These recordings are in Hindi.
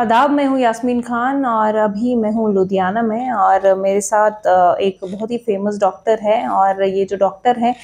आदाब मैं हूँ यास्मीन खान और अभी मैं हूँ लुधियाना में और मेरे साथ एक बहुत ही फेमस डॉक्टर है और ये जो डॉक्टर हैं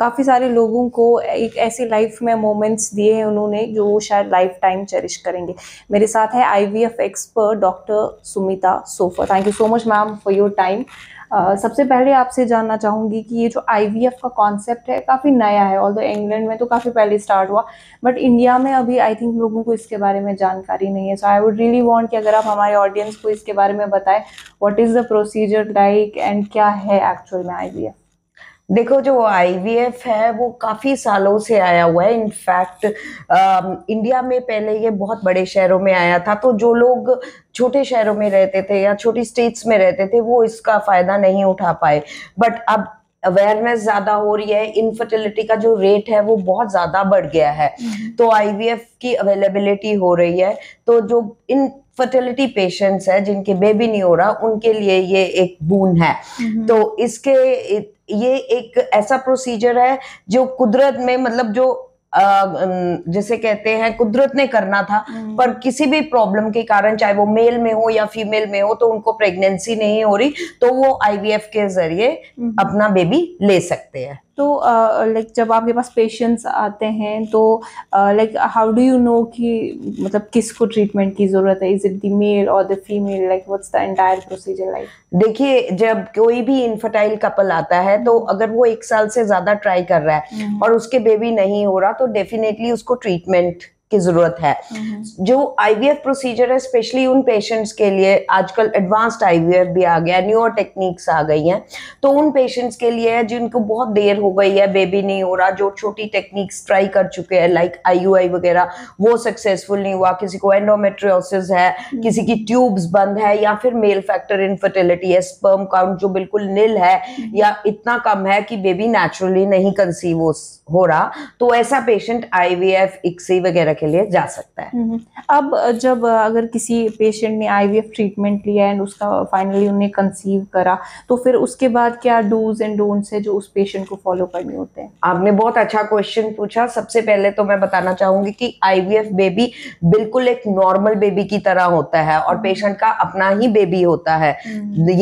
काफ़ी सारे लोगों को एक ऐसे लाइफ में मोमेंट्स दिए हैं उन्होंने जो वो शायद लाइफ टाइम चेरिश करेंगे मेरे साथ है IVF expert doctor Sumita Sofat thank you so much ma'am for your time सबसे पहले आपसे जानना चाहूँगी कि ये जो आई का कॉन्सेप्ट है काफ़ी नया है ऑल इंग्लैंड में तो काफ़ी पहले स्टार्ट हुआ बट इंडिया में अभी आई थिंक लोगों को इसके बारे में जानकारी नहीं है so I would really want कि अगर आप हमारे ऑडियंस को इसके बारे में बताएं what is the procedure like and क्या है एक्चुअल में आई देखो जो आईवीएफ है वो काफ़ी सालों से आया हुआ है इनफैक्ट इंडिया में पहले ये बहुत बड़े शहरों में आया था तो जो लोग छोटे शहरों में रहते थे या छोटी स्टेट्स में रहते थे वो इसका फ़ायदा नहीं उठा पाए बट अब अवेयरनेस ज़्यादा हो रही है इनफर्टिलिटी का जो रेट है वो बहुत ज़्यादा बढ़ गया है हम्म। तो आईवीएफ की अवेलेबिलिटी हो रही है तो जो इन फर्टिलिटी पेशेंट्स है जिनके बेबी नहीं हो रहा उनके लिए ये एक बून है हम्म। तो इसके ये एक ऐसा प्रोसीजर है जो कुदरत में मतलब जो जैसे कहते हैं कुदरत ने करना था हम्म। पर किसी भी प्रॉब्लम के कारण चाहे वो मेल में हो या फीमेल में हो तो उनको प्रेगनेंसी नहीं हो रही तो वो आईवीएफ के जरिए हम्म। अपना बेबी ले सकते हैं तो लाइक जब आपके पास पेशेंट्स आते हैं तो like how do you know कि मतलब किसको ट्रीटमेंट की ज़रूरत है इज़ इट द मेल और the female like what's the entire procedure like देखिए जब कोई भी इनफर्टाइल कपल आता है तो हम्म। अगर वो एक साल से ज़्यादा ट्राई कर रहा है हम्म। और उसके बेबी नहीं हो रहा तो डेफिनेटली उसको ट्रीटमेंट की जरूरत है हम्म। जो आईवीएफ प्रोसीजर है स्पेशली उन पेशेंट्स के लिए आजकल एडवांस्ड आईवीएफ भी आ गया है न्यूअर टेक्निक्स आ गई हैं तो उन पेशेंट्स के लिए है जिनको बहुत देर हो गई है बेबी नहीं हो रहा जो छोटी टेक्निक्स ट्राई कर चुके हैं लाइक आई वगैरह वो सक्सेसफुल नहीं हुआ किसी को एंडोमेट्रियोसिस है हम्म। किसी की ट्यूब्स बंद है या फिर मेल फैक्टर इनफर्टिलिटी है स्पर्म काउंट जो बिल्कुल नील है हम्म। या इतना कम है कि बेबी नेचुरली नहीं कंसीव हो रहा तो ऐसा पेशेंट आईवीएफ इक्सी वगैरह के लिए जा सकता है हम्म, हम्म। अब जब अगर किसी पेशेंट ने आईवीएफ ट्रीटमेंट लिया एंड उसका फाइनली उन्हें कंसीव करा तो फिर उसके बाद क्या डूज एंड डोंट्स है जो उस पेशेंट को फॉलो करने होते हैं आपने बहुत अच्छा क्वेश्चन पूछा सबसे पहले तो मैं बताना चाहूंगी कि आईवीएफ बेबी बिल्कुल एक नॉर्मल बेबी की तरह होता है और पेशेंट हम्म। का अपना ही बेबी होता है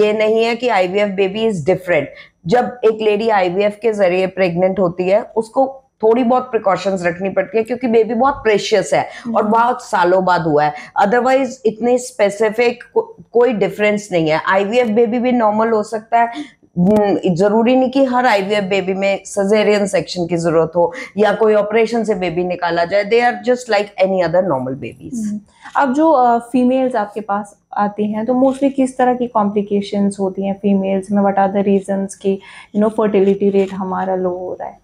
ये नहीं है कि आईवीएफ बेबी इज डिफरेंट जब एक लेडी आईवीएफ के जरिए प्रेग्नेंट होती है उसको थोड़ी बहुत प्रिकॉशंस रखनी पड़ती है क्योंकि बेबी बहुत प्रेशियस है और हम्म। बहुत सालों बाद हुआ है अदरवाइज इतने स्पेसिफिक को, कोई डिफरेंस नहीं है आईवीएफ बेबी भी नॉर्मल हो सकता है हम्म, जरूरी नहीं कि हर आईवीएफ बेबी में सजेरियन सेक्शन की जरूरत हो या कोई ऑपरेशन से बेबी निकाला जाए they are just like any other normal babies अब जो फीमेल्स uh, आपके पास आती हैं तो मोस्टली किस तरह की कॉम्प्लिकेशंस होती हैं फीमेल्स में वट आर द रीजंस कि यू नो फर्टिलिटी रेट हमारा लो हो रहा है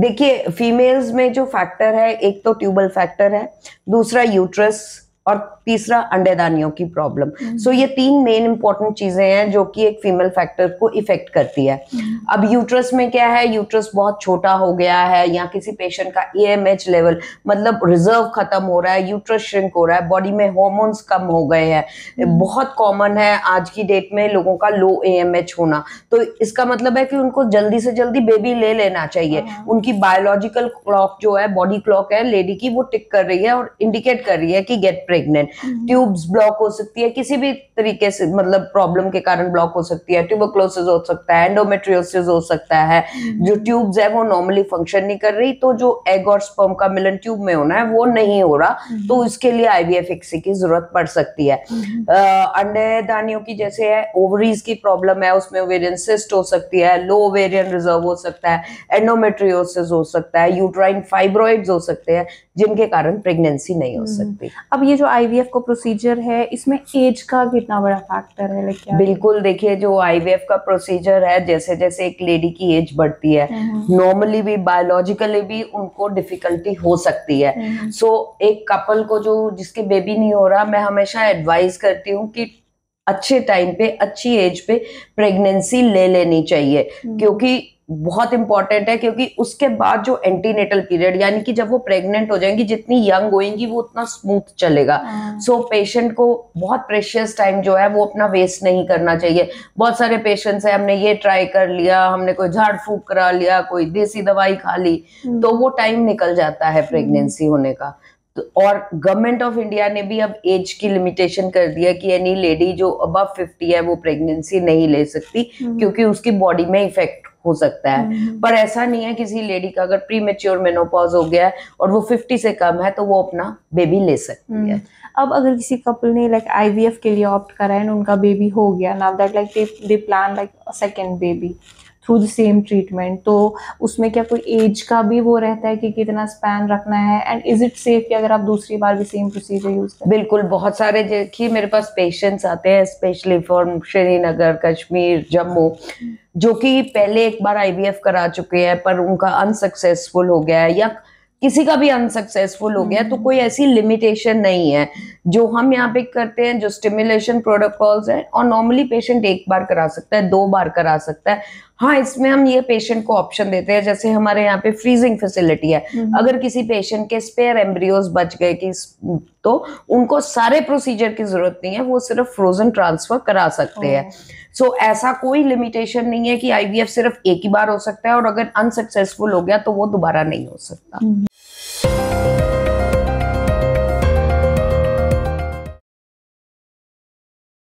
देखिए फीमेल्स में जो फैक्टर है एक तो ट्यूबल फैक्टर है दूसरा यूट्रस और तीसरा अंडेदानियों की प्रॉब्लम सो so, ये तीन मेन इंपॉर्टेंट चीजें हैं जो कि एक फीमेल फैक्टर को इफेक्ट करती है अब यूट्रस में क्या है यूट्रस बहुत छोटा हो गया है या किसी पेशेंट का एएमएच लेवल मतलब रिजर्व खत्म हो रहा है यूट्रस श्रिंक हो रहा है बॉडी में हॉर्मोन्स कम हो गए हैं बहुत कॉमन है आज की डेट में लोगों का लो एएमएच होना तो इसका मतलब है कि उनको जल्दी से जल्दी बेबी ले लेना चाहिए हाँ. उनकी बायोलॉजिकल क्लॉक जो है बॉडी क्लॉक है लेडी की वो टिक कर रही है और इंडिकेट कर रही है कि get pregnant pregnant tubes block हो सकती है किसी भी तरीके से मतलब प्रॉब्लम के कारण ब्लॉक हो सकती है ट्यूबोक्लोसिस हो सकता है एंडोमेट्रियोसिस हो सकता है mm-hmm. जो ट्यूब्स है वो नॉर्मली फंक्शन नहीं कर रही तो जो एग और स्पर्म का मिलन ट्यूब में होना है वो नहीं हो रहा mm-hmm. तो इसके लिए आईवीएफ एक्सी की जरूरत पड़ सकती है mm-hmm. अंडे दानियों की जैसे है ओवरीज की प्रॉब्लम है उसमें ओवेरियन सिस्ट हो सकती है लो ओवेरियन रिजर्व हो सकता है एंडोमेट्रियोसिस हो सकता है यूट्राइन फाइब्रॉइड्स हो सकते हैं जिनके कारण प्रेगनेंसी नहीं हो हम्म। सकती अब ये जो आईवीएफ का प्रोसीजर है इसमें एज का कितना बड़ा फैक्टर है लेकिन बिल्कुल देखिए जो आईवीएफ का प्रोसीजर है जैसे जैसे एक लेडी की एज बढ़ती है नॉर्मली हम्म। भी बायोलॉजिकली भी उनको डिफिकल्टी हो सकती है सो हम्म। so, एक कपल को जो जिसके बेबी नहीं हो रहा मैं हमेशा एडवाइस करती हूँ कि अच्छे टाइम पे अच्छी एज पे प्रेगनेंसी ले लेनी चाहिए क्योंकि बहुत इंपॉर्टेंट है क्योंकि उसके बाद जो एंटीनेटल पीरियड यानी कि जब वो प्रेग्नेंट हो जाएंगी जितनी यंग होएंगी वो उतना स्मूथ चलेगा सो हाँ। so, पेशेंट को बहुत प्रेशियस टाइम जो है वो अपना वेस्ट नहीं करना चाहिए बहुत सारे पेशेंट्स हैं हमने ये ट्राई कर लिया हमने कोई झाड़ फूक करा लिया कोई देसी दवाई खा ली हम्म। तो वो टाइम निकल जाता है प्रेगनेंसी हम्म। होने का तो, और गवर्नमेंट ऑफ इंडिया ने भी अब एज की लिमिटेशन कर दिया कि एनी लेडी जो अब फिफ्टी है वो प्रेगनेंसी नहीं ले सकती हम्म। क्योंकि उसकी बॉडी में इफेक्ट हो सकता है हम्म, हम्म। पर ऐसा नहीं है किसी लेडी का अगर प्री मेच्योर मेनोपॉज हो गया है और वो फिफ्टी से कम है तो वो अपना बेबी ले सकती है हम्म। अब अगर किसी कपल ने लाइक आईवीएफ के लिए ऑप्ट करा है उनका बेबी हो गया now that like they plan like second baby through the same treatment तो उसमें क्या कोई एज का भी वो रहता है कि कितना स्पैन रखना है एंड इज इट सेफ कि अगर आप दूसरी बार भी सेम प्रोसीजर यूज करें बिल्कुल बहुत सारे देखिए मेरे पास पेशेंट्स आते हैं स्पेशली फ्रॉम श्रीनगर कश्मीर जम्मू जो कि पहले एक बार आई करा चुके हैं पर उनका अनसक्सेसफुल हो गया है या किसी का भी अनसक्सेसफुल हो गया तो हम्म। कोई ऐसी लिमिटेशन नहीं है जो हम यहाँ पे करते हैं जो स्टिमुलेशन प्रोटोकॉल्स हैं और नॉर्मली पेशेंट एक बार करा सकता है दो बार करा सकता है हाँ इसमें हम ये पेशेंट को ऑप्शन देते हैं जैसे हमारे यहाँ पे फ्रीजिंग फैसिलिटी है हम्म। अगर किसी पेशेंट के स्पेयर एम्ब्रियोज बच गए कि तो उनको सारे प्रोसीजर की जरूरत नहीं है वो सिर्फ फ्रोजन ट्रांसफर करा सकते हैं सो so, ऐसा कोई लिमिटेशन नहीं है कि आईवीएफ सिर्फ एक ही बार हो सकता है और अगर अनसक्सेसफुल हो गया तो वो दोबारा नहीं हो सकता हम्म।